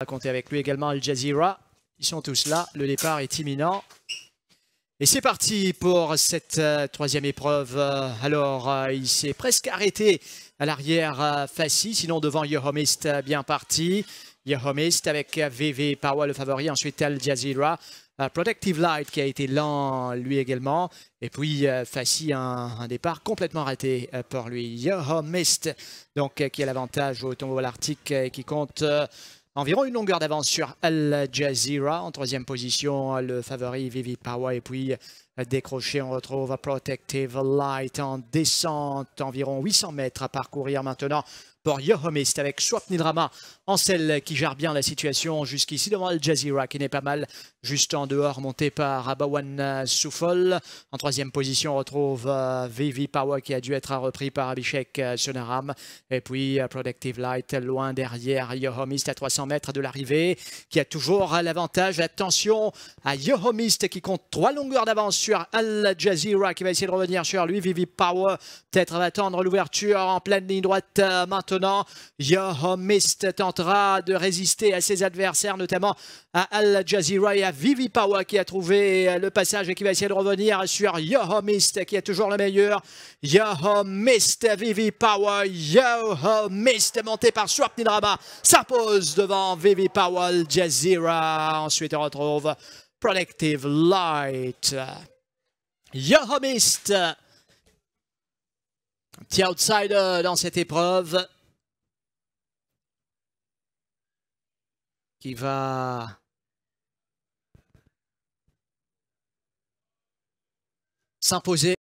va compter avec lui également Al Jazeera. Ils sont tous là, le départ est imminent. Et c'est parti pour cette euh, troisième épreuve. Euh, alors, euh, il s'est presque arrêté à l'arrière Fassi. sinon devant Yohomist bien parti. Yohomist avec VV Power le favori, ensuite Al Jazeera. Protective Light qui a été lent lui également. Et puis Fassi, un, départ complètement raté pour lui. Yohomist donc qui a l'avantage au tombeau l'arctique et qui compte environ une longueur d'avance sur Al Jazeera. En troisième position, le favori Vivi Pawa. Et puis décroché, on retrouve Protective Light en descente, environ 800 mètres à parcourir maintenant pour Yohomist avec Swapni Drama. celle qui gère bien la situation jusqu'ici devant Al Jazeera qui n'est pas mal. Juste en dehors, monté par Abawan Soufol. En troisième position, on retrouve euh, Vivi Power qui a dû être repris par Abhishek euh, Sonaram. Et puis euh, Productive Light loin derrière Yohomist à 300 mètres de l'arrivée qui a toujours l'avantage. Attention à Yohomist qui compte trois longueurs d'avance sur Al Jazeera qui va essayer de revenir sur lui. Vivi Power peut-être va attendre l'ouverture en pleine ligne droite maintenant maintenant, Yohomist tentera de résister à ses adversaires, notamment à Al Jazeera et à Vivi Power qui a trouvé le passage et qui va essayer de revenir sur Yohomist qui est toujours le meilleur. Yohomist, Vivi power Yohomist monté par Nidraba, s'impose devant Vivi Power, Jazeera. Ensuite, on retrouve Protective Light. Yohomist, petit outsider dans cette épreuve. qui va s'imposer